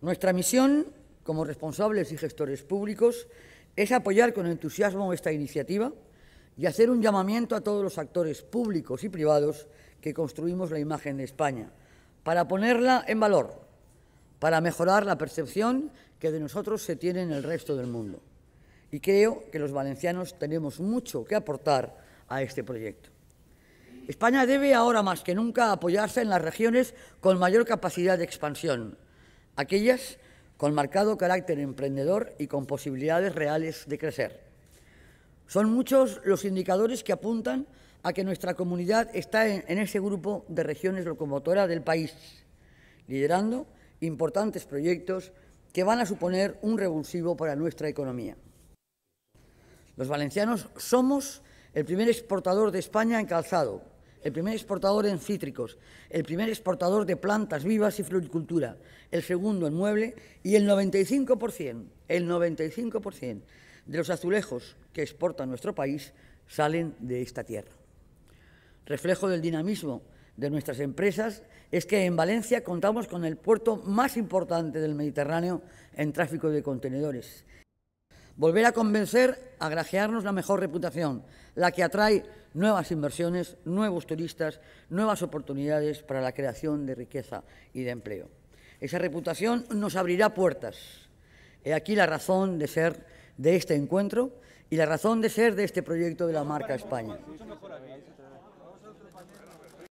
Nuestra misión como responsables y gestores públicos es apoyar con entusiasmo esta iniciativa y hacer un llamamiento a todos los actores públicos y privados que construimos la imagen de España, para ponerla en valor, para mejorar la percepción que de nosotros se tiene en el resto del mundo. Y creo que los valencianos tenemos mucho que aportar a este proyecto. España debe ahora más que nunca apoyarse en las regiones con mayor capacidad de expansión, aquellas con marcado carácter emprendedor y con posibilidades reales de crecer. Son muchos los indicadores que apuntan a que nuestra comunidad está en, ese grupo de regiones locomotoras del país, liderando importantes proyectos que van a suponer un revulsivo para nuestra economía. Los valencianos somos el primer exportador de España en calzado, el primer exportador en cítricos, el primer exportador de plantas vivas y floricultura, el segundo en mueble y el 95%, el 95% de los azulejos que exporta nuestro país salen de esta tierra. Reflejo del dinamismo de nuestras empresas es que en Valencia contamos con el puerto más importante del Mediterráneo en tráfico de contenedores Volver a convencer, a grajearnos la mejor reputación, la que atrae nuevas inversiones, nuevos turistas, nuevas oportunidades para la creación de riqueza y de empleo. Esa reputación nos abrirá puertas. He aquí la razón de ser de este encuentro y la razón de ser de este proyecto de la marca España.